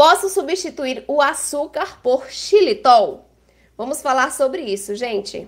Posso substituir o açúcar por xilitol? Vamos falar sobre isso, gente.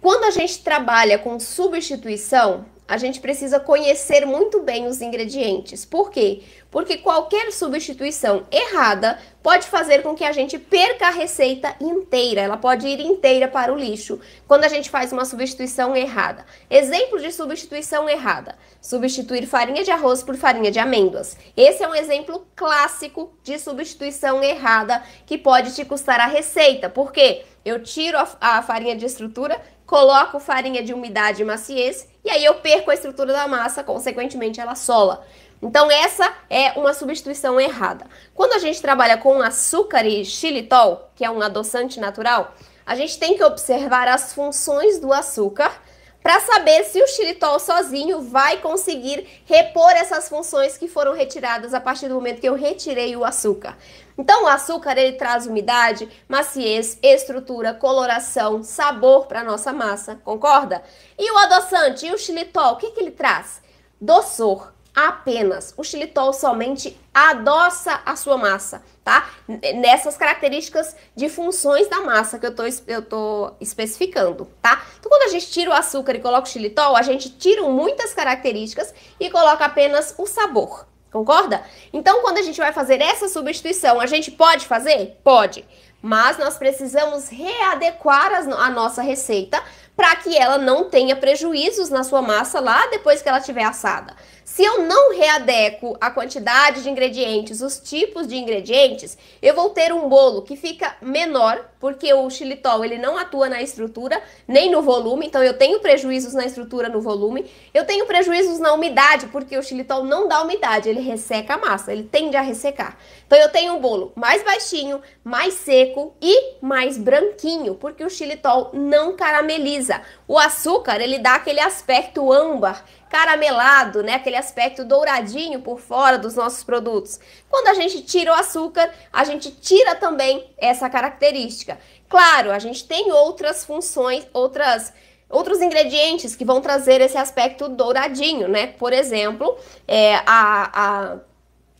Quando a gente trabalha com substituição, a gente precisa conhecer muito bem os ingredientes. Por quê? Porque qualquer substituição errada pode fazer com que a gente perca a receita inteira, ela pode ir inteira para o lixo quando a gente faz uma substituição errada. Exemplo de substituição errada: substituir farinha de arroz por farinha de amêndoas. Esse é um exemplo clássico de substituição errada que pode te custar a receita. Por quê? Eu tiro a, a farinha de estrutura coloco farinha de umidade e maciez e aí eu perco a estrutura da massa, consequentemente ela sola. Então essa é uma substituição errada. Quando a gente trabalha com açúcar e xilitol, que é um adoçante natural, a gente tem que observar as funções do açúcar para saber se o xilitol sozinho vai conseguir repor essas funções que foram retiradas a partir do momento que eu retirei o açúcar. Então, o açúcar ele traz umidade, maciez, estrutura, coloração, sabor para nossa massa, concorda? E o adoçante e o xilitol, o que, que ele traz? Doçor apenas. O xilitol somente adoça a sua massa, tá? Nessas características de funções da massa que eu tô, eu tô especificando, tá? Então, quando a gente tira o açúcar e coloca o xilitol, a gente tira muitas características e coloca apenas o sabor. Concorda? Então, quando a gente vai fazer essa substituição, a gente pode fazer? Pode. Mas nós precisamos readequar a nossa receita para que ela não tenha prejuízos na sua massa lá depois que ela estiver assada. Se eu não readeco a quantidade de ingredientes, os tipos de ingredientes, eu vou ter um bolo que fica menor, porque o xilitol ele não atua na estrutura nem no volume, então eu tenho prejuízos na estrutura no volume, eu tenho prejuízos na umidade, porque o xilitol não dá umidade, ele resseca a massa, ele tende a ressecar. Então eu tenho um bolo mais baixinho, mais seco e mais branquinho, porque o xilitol não carameliza o açúcar, ele dá aquele aspecto âmbar, caramelado, né? Aquele aspecto douradinho por fora dos nossos produtos. Quando a gente tira o açúcar, a gente tira também essa característica. Claro, a gente tem outras funções, outras outros ingredientes que vão trazer esse aspecto douradinho, né? Por exemplo, é, a, a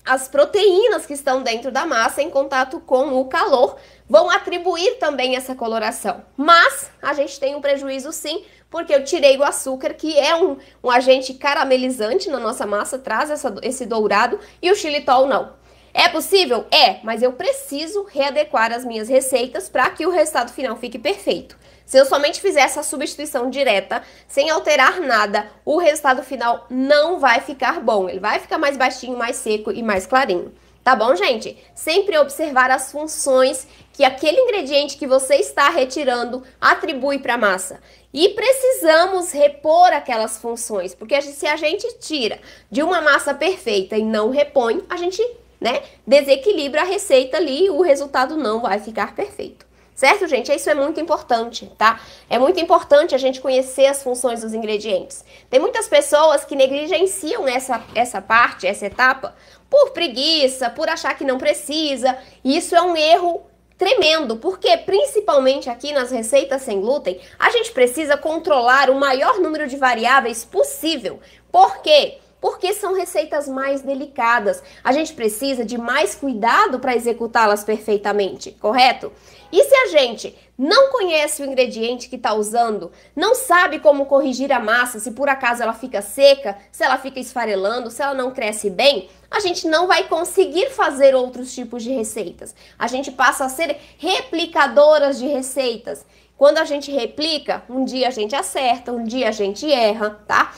as proteínas que estão dentro da massa em contato com o calor vão atribuir também essa coloração. Mas a gente tem um prejuízo sim, porque eu tirei o açúcar, que é um, um agente caramelizante na nossa massa, traz essa, esse dourado, e o xilitol não. É possível? É, mas eu preciso readequar as minhas receitas para que o resultado final fique perfeito. Se eu somente fizer essa substituição direta, sem alterar nada, o resultado final não vai ficar bom. Ele vai ficar mais baixinho, mais seco e mais clarinho. Tá bom, gente? Sempre observar as funções que aquele ingrediente que você está retirando atribui para a massa. E precisamos repor aquelas funções, porque se a gente tira de uma massa perfeita e não repõe, a gente né, desequilibra a receita ali e o resultado não vai ficar perfeito. Certo, gente? Isso é muito importante, tá? É muito importante a gente conhecer as funções dos ingredientes. Tem muitas pessoas que negligenciam essa, essa parte, essa etapa, por preguiça, por achar que não precisa. E isso é um erro tremendo, porque principalmente aqui nas receitas sem glúten, a gente precisa controlar o maior número de variáveis possível. Por quê? Porque porque são receitas mais delicadas. A gente precisa de mais cuidado para executá-las perfeitamente, correto? E se a gente não conhece o ingrediente que está usando, não sabe como corrigir a massa, se por acaso ela fica seca, se ela fica esfarelando, se ela não cresce bem, a gente não vai conseguir fazer outros tipos de receitas. A gente passa a ser replicadoras de receitas. Quando a gente replica, um dia a gente acerta, um dia a gente erra, tá?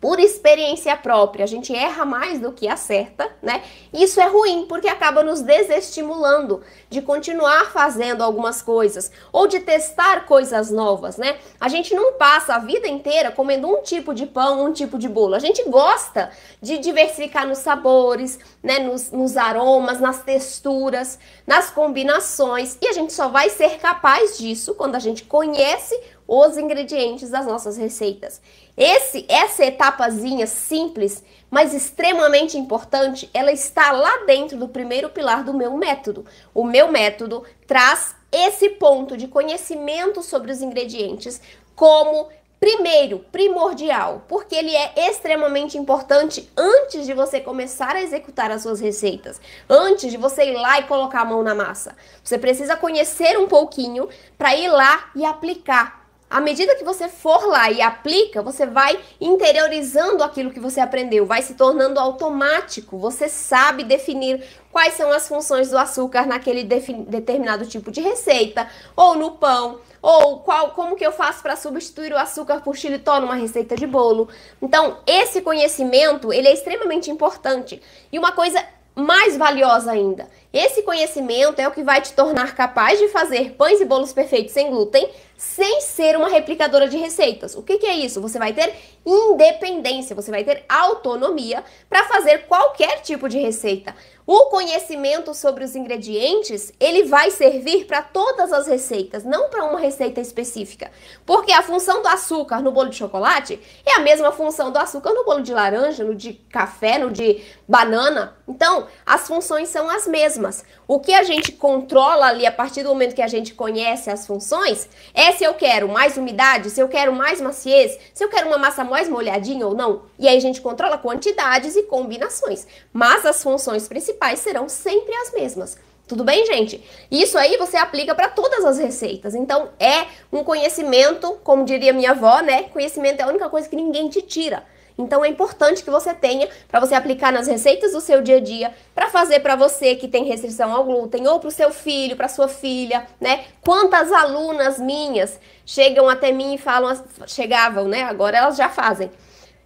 por experiência própria, a gente erra mais do que acerta, né? Isso é ruim porque acaba nos desestimulando de continuar fazendo algumas coisas ou de testar coisas novas, né? A gente não passa a vida inteira comendo um tipo de pão, um tipo de bolo. A gente gosta de diversificar nos sabores, né? Nos, nos aromas, nas texturas, nas combinações e a gente só vai ser capaz disso quando a gente conhece os ingredientes das nossas receitas. Esse, essa etapazinha simples, mas extremamente importante, ela está lá dentro do primeiro pilar do meu método. O meu método traz esse ponto de conhecimento sobre os ingredientes como primeiro, primordial, porque ele é extremamente importante antes de você começar a executar as suas receitas, antes de você ir lá e colocar a mão na massa. Você precisa conhecer um pouquinho para ir lá e aplicar à medida que você for lá e aplica, você vai interiorizando aquilo que você aprendeu, vai se tornando automático. Você sabe definir quais são as funções do açúcar naquele determinado tipo de receita, ou no pão, ou qual, como que eu faço para substituir o açúcar por xilitol numa receita de bolo. Então, esse conhecimento, ele é extremamente importante. E uma coisa mais valiosa ainda, esse conhecimento é o que vai te tornar capaz de fazer pães e bolos perfeitos sem glúten, sem ser uma replicadora de receitas. O que, que é isso? Você vai ter independência, você vai ter autonomia para fazer qualquer tipo de receita. O conhecimento sobre os ingredientes, ele vai servir para todas as receitas, não para uma receita específica. Porque a função do açúcar no bolo de chocolate é a mesma função do açúcar no bolo de laranja, no de café, no de banana. Então, as funções são as mesmas. O que a gente controla ali a partir do momento que a gente conhece as funções é se eu quero mais umidade, se eu quero mais maciez, se eu quero uma massa mais molhadinha ou não. E aí a gente controla quantidades e combinações. Mas as funções principais principais serão sempre as mesmas. Tudo bem, gente? Isso aí você aplica para todas as receitas. Então é um conhecimento, como diria minha avó, né? Conhecimento é a única coisa que ninguém te tira. Então é importante que você tenha para você aplicar nas receitas do seu dia a dia, para fazer para você que tem restrição ao glúten ou para o seu filho, para sua filha, né? Quantas alunas minhas chegam até mim e falam, chegavam, né? Agora elas já fazem.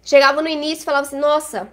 Chegavam no início e falavam assim: "Nossa,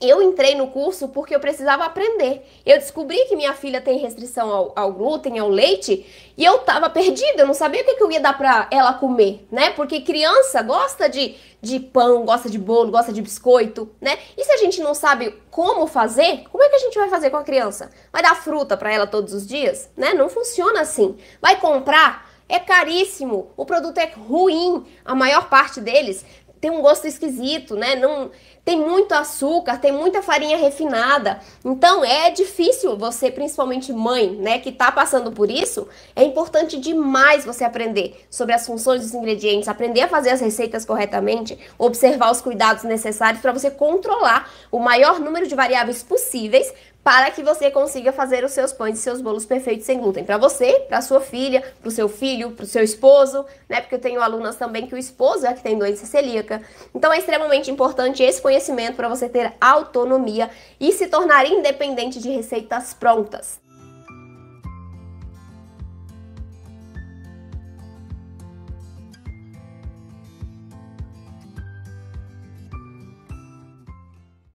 eu entrei no curso porque eu precisava aprender. Eu descobri que minha filha tem restrição ao, ao glúten, ao leite, e eu tava perdida, eu não sabia o que, que eu ia dar pra ela comer, né? Porque criança gosta de, de pão, gosta de bolo, gosta de biscoito, né? E se a gente não sabe como fazer, como é que a gente vai fazer com a criança? Vai dar fruta para ela todos os dias? Né? Não funciona assim. Vai comprar? É caríssimo, o produto é ruim, a maior parte deles tem um gosto esquisito, né? Não, tem muito açúcar, tem muita farinha refinada. Então é difícil você, principalmente mãe, né, que está passando por isso, é importante demais você aprender sobre as funções dos ingredientes, aprender a fazer as receitas corretamente, observar os cuidados necessários para você controlar o maior número de variáveis possíveis para que você consiga fazer os seus pães e seus bolos perfeitos sem glúten. Para você, para sua filha, para o seu filho, para o seu esposo, né? Porque eu tenho alunas também que o esposo é que tem doença celíaca. Então é extremamente importante esse conhecimento conhecimento para você ter autonomia e se tornar independente de receitas prontas.